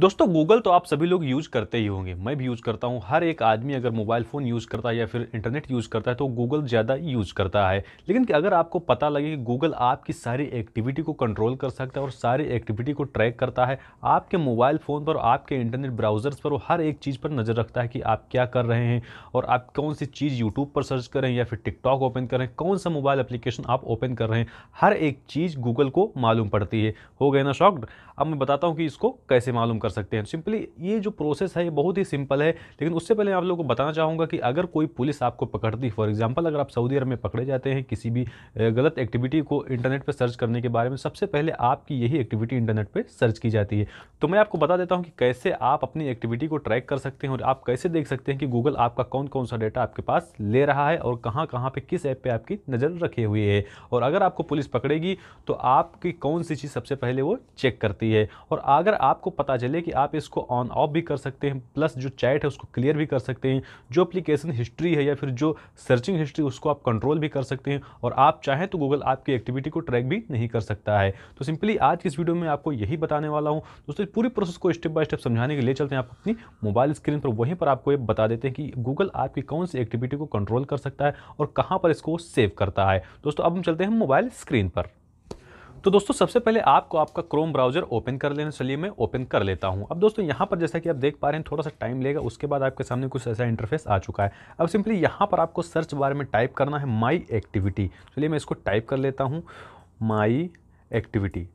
दोस्तों गूगल तो आप सभी लोग यूज़ करते ही होंगे मैं भी यूज़ करता हूँ हर एक आदमी अगर मोबाइल फ़ोन यूज़ करता है या फिर इंटरनेट यूज़ करता है तो गूगल ज़्यादा यूज़ करता है लेकिन कि अगर आपको पता लगे कि गूगल आपकी सारी एक्टिविटी को कंट्रोल कर सकता है और सारी एक्टिविटी को ट्रैक करता है आपके मोबाइल फ़ोन पर आपके इंटरनेट ब्राउज़र्स पर वो हर एक चीज़ पर नज़र रखता है कि आप क्या कर रहे हैं और आप कौन सी चीज़ यूट्यूब पर सर्च करें या फिर टिकटॉक ओपन करें कौन सा मोबाइल एप्लीकेशन आप ओपन कर रहे हैं हर एक चीज़ गूगल को मालूम पड़ती है हो गए ना शॉक्ड अब मैं बताता हूँ कि इसको कैसे मालूम कर कर सकते हैं सिंपली ये जो प्रोसेस है ये बहुत ही सिंपल है लेकिन उससे पहले आप लोगों को बताना चाहूँगा कि अगर कोई पुलिस आपको पकड़ती फॉर एग्जाम्पल अगर आप सऊदी अरब में पकड़े जाते हैं किसी भी गलत एक्टिविटी को इंटरनेट पर सर्च करने के बारे में सबसे पहले आपकी यही एक्टिविटी इंटरनेट पर सर्च की जाती है तो मैं आपको बता देता हूँ कि कैसे आप अपनी एक्टिविटी को ट्रैक कर सकते हैं और आप कैसे देख सकते हैं कि गूगल आपका कौन कौन सा डेटा आपके पास ले रहा है और कहाँ कहाँ पर किस ऐप पर आपकी नज़र रखे हुए है और अगर आपको पुलिस पकड़ेगी तो आपकी कौन सी चीज़ सबसे पहले वो चेक करती है और अगर आपको पता चले दें कि आप इसको ऑन ऑफ भी कर सकते हैं प्लस जो चैट है उसको क्लियर भी कर सकते हैं जो अप्लीकेशन हिस्ट्री है या फिर जो सर्चिंग हिस्ट्री उसको आप कंट्रोल भी कर सकते हैं और आप चाहें तो गूगल आपकी एक्टिविटी को ट्रैक भी नहीं कर सकता है तो सिंपली आज की इस वीडियो में आपको यही बताने वाला हूँ दोस्तों पूरी प्रोसेस को स्टेप बाय स्टेप समझाने के लिए चलते हैं आप अपनी मोबाइल स्क्रीन पर वहीं पर आपको ये बता देते हैं कि गूगल आपकी कौन सी एक्टिविटी को कंट्रोल कर सकता है और कहाँ पर इसको सेव करता है दोस्तों अब हम चलते हैं मोबाइल स्क्रीन पर तो दोस्तों सबसे पहले आपको आपका क्रोम ब्राउजर ओपन कर लेना चलिए मैं ओपन कर लेता हूँ अब दोस्तों यहाँ पर जैसा कि आप देख पा रहे हैं थोड़ा सा टाइम लेगा उसके बाद आपके सामने कुछ ऐसा इंटरफेस आ चुका है अब सिंपली यहाँ पर आपको सर्च बार में टाइप करना है माई एक्टिविटी चलिए मैं इसको टाइप कर लेता हूँ माई एक्टिविटी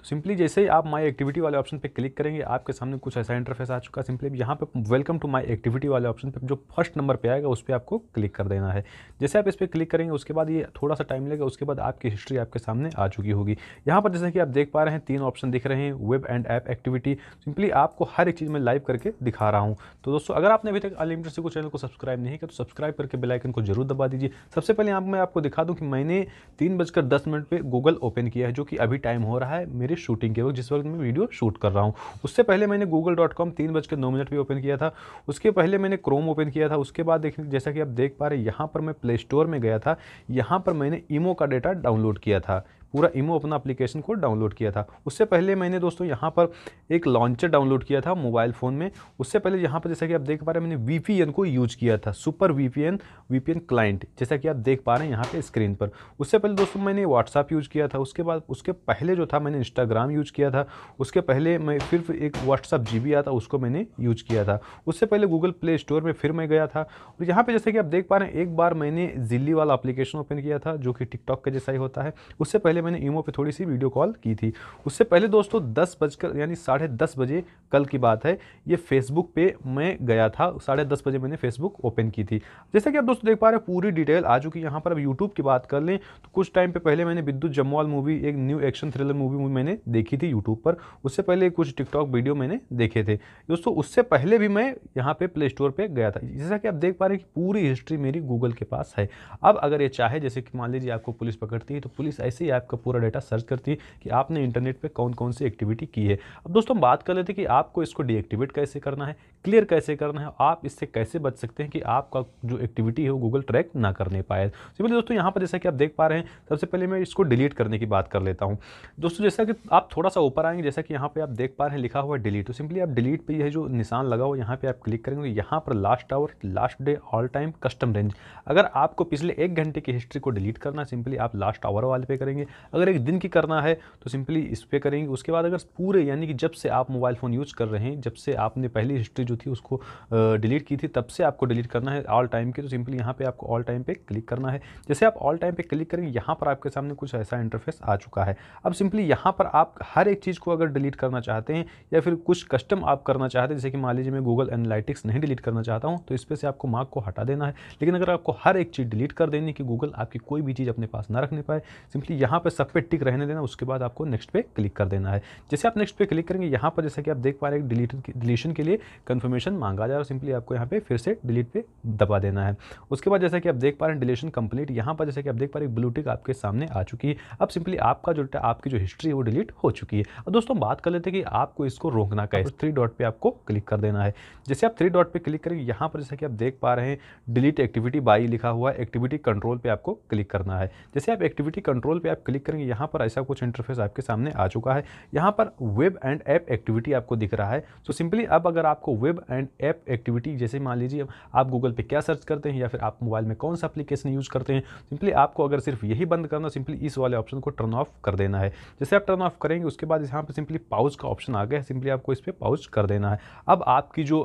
तो सिंपली जैसे ही आप माय एक्टिविटी वाले ऑप्शन पे क्लिक करेंगे आपके सामने कुछ ऐसा इंटरफेस आ चुका है सिंपली यहाँ पे वेलकम टू माय एक्टिविटी वाले ऑप्शन पे जो फर्स्ट नंबर पे आएगा उस पर आपको क्लिक कर देना है जैसे आप इस पर क्लिक करेंगे उसके बाद ये थोड़ा सा टाइम लेगा उसके बाद आपकी हिस्ट्री आपके सामने आ चुकी होगी यहाँ पर जैसे कि आप देख पा रहे हैं तीन ऑप्शन दिख रहे हैं web and app activity simply आपको हर एक चीज़ में लाइव करके दिखा रहा हूँ तो दोस्तों अगर आपने अभी तक अनलिमिटेड से चैनल को सब्सक्राइब नहीं किया तो सब्सक्राइब करके बेलाइकन को जरूर दबा दीजिए सबसे पहले आप मैं आपको दिखा दूँ कि मैंने तीन बजकर दस मिनट पर गूगल ओपन किया है जो कि अभी टाइम हो रहा है मेरे मेरी शूटिंग के वक्त जिस वक्त मैं वीडियो शूट कर रहा हूँ उससे पहले मैंने गूगल डॉट कॉम तीन बज के नौ मिनट भी ओपन किया था उसके पहले मैंने क्रोम ओपन किया था उसके बाद देखने जैसा कि आप देख पा रहे यहाँ पर मैं प्ले स्टोर में गया था यहाँ पर मैंने ईमो का डेटा डाउनलोड किया था पूरा इमो अपना एप्लीकेशन को डाउनलोड किया था उससे पहले मैंने दोस्तों यहाँ पर एक लॉन्चर डाउनलोड किया था मोबाइल फ़ोन में उससे पहले यहाँ पर जैसा कि आप देख पा रहे हैं मैंने वी को यूज किया था सुपर वी पी क्लाइंट जैसा कि आप देख पा रहे हैं यहाँ पर स्क्रीन पर उससे पहले दोस्तों मैंने व्हाट्सअप यूज किया था उसके बाद उसके पहले जो था मैंने इंस्टाग्राम यूज किया था उसके पहले मैं फिर एक व्हाट्सअप जी आता उसको मैंने यूज किया था उससे पहले गूगल प्ले स्टोर में फिर मैं गया था और यहाँ पर जैसे कि आप देख पा रहे हैं एक बार मैंने जिली वाला एप्लीकेशन ओपन किया था जो कि टिकटॉक का जैसा ही होता है उससे पहले पहले मैंने ईमो पे थोड़ी सी वीडियो कॉल की थी उससे पहले दोस्तों दस बजकर यानी साढ़े दस बजे कल की बात है ये फेसबुक पे मैं गया था साढ़े दस बजे मैंने फेसबुक ओपन की थी जैसा कि आप दोस्तों देख पा रहे हैं पूरी डिटेल आ चुकी यहाँ पर अब यूट्यूब की बात कर लें तो कुछ टाइम पर पहले मैंने विद्युत जमवाल मूवी एक न्यू एक्शन थ्रिलर मूवी मैंने देखी थी यूट्यूब पर उससे पहले कुछ टिकटॉक वीडियो मैंने देखे थे दोस्तों उससे पहले भी मैं यहाँ पर प्ले स्टोर पर गया था जैसा कि आप देख पा रहे हैं कि पूरी हिस्ट्री मेरी गूगल के पास है अब अगर ये चाहे जैसे कि मान लीजिए आपको पुलिस पकड़ती है तो पुलिस ऐसे ही आपका आपका पूरा डाटा सर्च करती है कि आपने इंटरनेट पर कौन कौन सी एक्टिविटी की है अब दोस्तों हम बात कर लेते हैं कि आपको इसको डीएक्टिवेट कैसे करना है क्लियर कैसे करना है आप इससे कैसे बच सकते हैं कि आपका जो एक्टिविटी है वो गूगल ट्रैक ना करने पाए सिंपली दोस्तों यहाँ पर जैसा कि आप देख पा रहे हैं सबसे पहले मैं इसको डिलीट करने की बात कर लेता हूँ दोस्तों जैसा कि आप थोड़ा सा ऊपर आएंगे जैसा कि यहाँ पर आप देख पा रहे हैं लिखा हुआ डिलीट तो सिंपली आप डिलीट पर यह जो निशान लगा हुआ तो यहाँ पर आप क्लिक करेंगे यहाँ पर last hour last day all time custom range अगर आपको पिछले एक घंटे की हिस्ट्री को डिलीट करना सिंपली आप लास्ट आवर वाले पे करेंगे अगर एक दिन की करना है तो सिंपली इस पर करेंगे उसके बाद अगर पूरे यानी कि जब से आप मोबाइल फ़ोन यूज़ कर रहे हैं जब से आपने पहली हिस्ट्री जो थी उसको डिलीट की थी तब से आपको डिलीट करना है ऑल टाइम की तो सिंपली यहाँ पर आपको ऑल टाइम पर क्लिक करना है जैसे आप ऑल टाइम पर क्लिक करेंगे यहाँ पर आपके सामने कुछ ऐसा इंटरफेस आ चुका है अब सिंपली यहाँ पर आप हर एक चीज़ को अगर डिलीट करना चाहते हैं या फिर कुछ कस्टम आप करना चाहते हैं जैसे कि मान लीजिए मैं गूगल एनालिटिक्स नहीं डिलीट करना चाहता हूँ तो इस पर से आपको मार्क को हटा देना है लेकिन अगर आपको हर एक चीज़ डिलीट कर देनी कि गूगल आपकी कोई भी चीज़ अपने पास ना रखने पाए सिंपली यहाँ पर पे सब पे टिक रहने देना उसके बाद आपको नेक्स्ट पे क्लिक कर देना है जैसे आप नेक्स्ट पे क्लिक करेंगे यहाँ पर जैसा कि आप देख पा रहे हैं डिलीट डिलीशन के लिए कन्फर्मेशन मांगा जा रहा है सिंपली आपको यहाँ पे फिर से डिलीट पे दबा देना है उसके बाद जैसा कि आप देख पा रहे हैं डिलीशन कंप्लीट यहाँ पर जैसे कि आप देख पा रहे हैं ब्लू आपके सामने आ चुकी है अब सिंपली आपका जो आपकी जो हिस्ट्री है वो डिलीट हो चुकी है और दोस्तों बात कर लेते हैं कि आपको इसको रोकना का थ्री डॉट पर आपको क्लिक कर देना है जैसे आप थ्री डॉट पर क्लिक करेंगे यहाँ पर जैसा कि आप देख पा रहे हैं डिलीट एक्टिविटी बाई लिखा हुआ एक्टिविटी कंट्रोल पर आपको क्लिक करना है जैसे आप एक्टिविटी कंट्रोल पर आप क्लिक क्लिक करेंगे यहाँ पर ऐसा कुछ इंटरफेस आपके सामने आ चुका है यहाँ पर वेब एंड ऐप एक्टिविटी आपको दिख रहा है सो सिंपली अब अगर आपको वेब एंड ऐप एक्टिविटी जैसे मान लीजिए आप गूगल पे क्या सर्च करते हैं या फिर आप मोबाइल में कौन सा अप्लीकेशन यूज़ करते हैं सिंपली आपको अगर सिर्फ यही बंद करना सिंपली इस वाले ऑप्शन को टर्न ऑफ कर देना है जैसे आप टर्न ऑफ करेंगे उसके बाद यहाँ पर सिंपली पाउच का ऑप्शन आ गया है सिंपली आपको इस पर पाउच कर देना है अब आपकी जो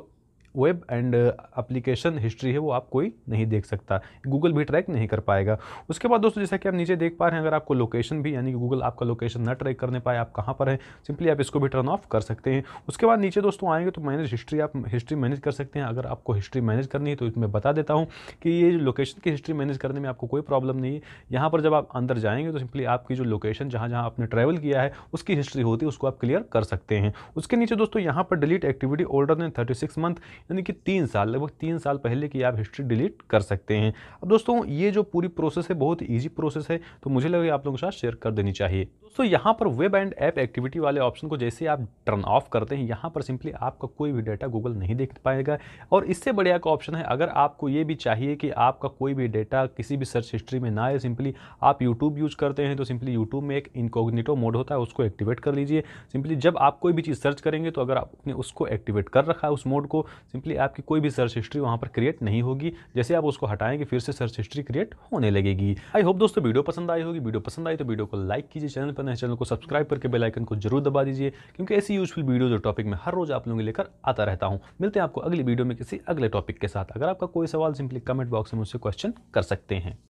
वेब एंड एप्लीकेशन हिस्ट्री है वो आप कोई नहीं देख सकता गूगल भी ट्रैक नहीं कर पाएगा उसके बाद दोस्तों जैसा कि आप नीचे देख पा रहे हैं अगर आपको लोकेशन भी यानी कि गूगल आपका लोकेशन न ट्रैक करने पाए आप कहाँ पर हैं सिंपली आप इसको भी टर्न ऑफ कर सकते हैं उसके बाद नीचे दोस्तों आएंगे तो मैनेज हिस्ट्री आप हिस्ट्री मैनेज कर सकते हैं अगर आपको हिस्ट्री मैनेज करनी है तो मैं बता देता हूँ कि ये लोकेशन की हिस्ट्री मैनेज करने में आपको कोई प्रॉब्लम नहीं है यहाँ पर जब आप अंदर जाएंगे तो सिंपली आपकी जो लोकेशन जहाँ जहाँ आपने ट्रैवल किया है उसकी हिस्ट्री होती है उसको आप क्लियर कर सकते हैं उसके नीचे दोस्तों यहाँ पर delete activity older than thirty six month यानी कि तीन साल लगभग तीन साल पहले की आप हिस्ट्री डिलीट कर सकते हैं अब दोस्तों ये जो पूरी प्रोसेस है बहुत ईजी प्रोसेस है तो मुझे लगे आप लोगों के साथ शेयर कर देनी चाहिए सो तो so, यहाँ पर वेब एंड ऐप एक्टिविटी वाले ऑप्शन को जैसे आप टर्न ऑफ करते हैं यहाँ पर सिंपली आपका कोई भी डाटा गूगल नहीं देख पाएगा और इससे बढ़िया का ऑप्शन है अगर आपको ये भी चाहिए कि आपका कोई भी डाटा किसी भी सर्च हिस्ट्री में ना आए सिंपली आप यूट्यूब यूज़ करते हैं तो सिंपली यूट्यूब में एक इनकोग्नेटो मोड होता है उसको एक्टिवेट कर लीजिए सिंपली जब आप कोई भी चीज़ सर्च करेंगे तो अगर आपने उसको एक्टिवेट कर रखा है उस मोड को सिंपली आपकी कोई भी सर्च हिस्ट्री वहाँ पर क्रिएट नहीं होगी जैसे आप उसको हटाएंगे फिर से सर्च हिस्ट्री क्रिएट होने लगेगी आई होप दोस्तों वीडियो पसंद आई होगी वीडियो पसंद आई तो वीडियो को लाइक कीजिए चैनल पर करना है चैनल को सब्सक्राइब करके बेलाइकन को जरूर दबा दीजिए क्योंकि ऐसी यूजफुल वीडियोज और टॉपिक में हर रोज आप लोगों के लेकर आता रहता हूँ मिलते हैं आपको अगली वीडियो में किसी अगले टॉपिक के साथ अगर आपका कोई सवाल सिंपली कमेंट बॉक्स में मुझसे क्वेश्चन कर सकते हैं